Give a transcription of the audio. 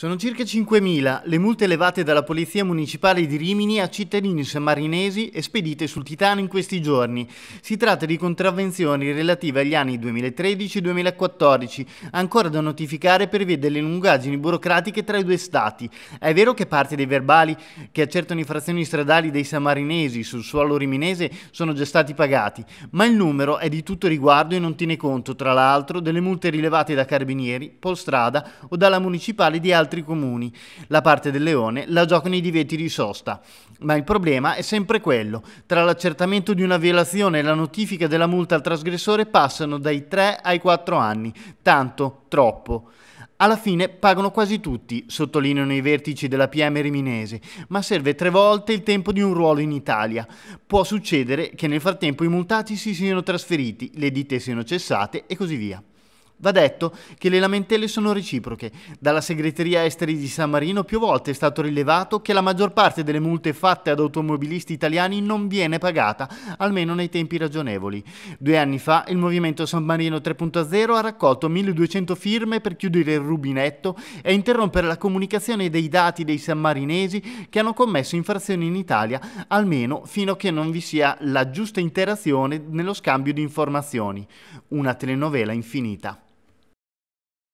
Sono circa 5.000 le multe levate dalla Polizia Municipale di Rimini a cittadini sammarinesi e spedite sul Titano in questi giorni. Si tratta di contravvenzioni relative agli anni 2013 2014, ancora da notificare per via delle lungaggini burocratiche tra i due stati. È vero che parte dei verbali che accertano infrazioni stradali dei sammarinesi sul suolo riminese sono già stati pagati, ma il numero è di tutto riguardo e non tiene conto, tra l'altro, delle multe rilevate da carabinieri, polstrada o dalla Municipale di altri altri comuni. La parte del leone la gioca nei divieti di sosta. Ma il problema è sempre quello. Tra l'accertamento di una violazione e la notifica della multa al trasgressore passano dai 3 ai 4 anni. Tanto, troppo. Alla fine pagano quasi tutti, sottolineano i vertici della PM riminese, ma serve tre volte il tempo di un ruolo in Italia. Può succedere che nel frattempo i multati si siano trasferiti, le ditte siano cessate e così via. Va detto che le lamentele sono reciproche. Dalla segreteria esteri di San Marino più volte è stato rilevato che la maggior parte delle multe fatte ad automobilisti italiani non viene pagata, almeno nei tempi ragionevoli. Due anni fa il movimento San Marino 3.0 ha raccolto 1200 firme per chiudere il rubinetto e interrompere la comunicazione dei dati dei sammarinesi che hanno commesso infrazioni in Italia, almeno fino a che non vi sia la giusta interazione nello scambio di informazioni. Una telenovela infinita.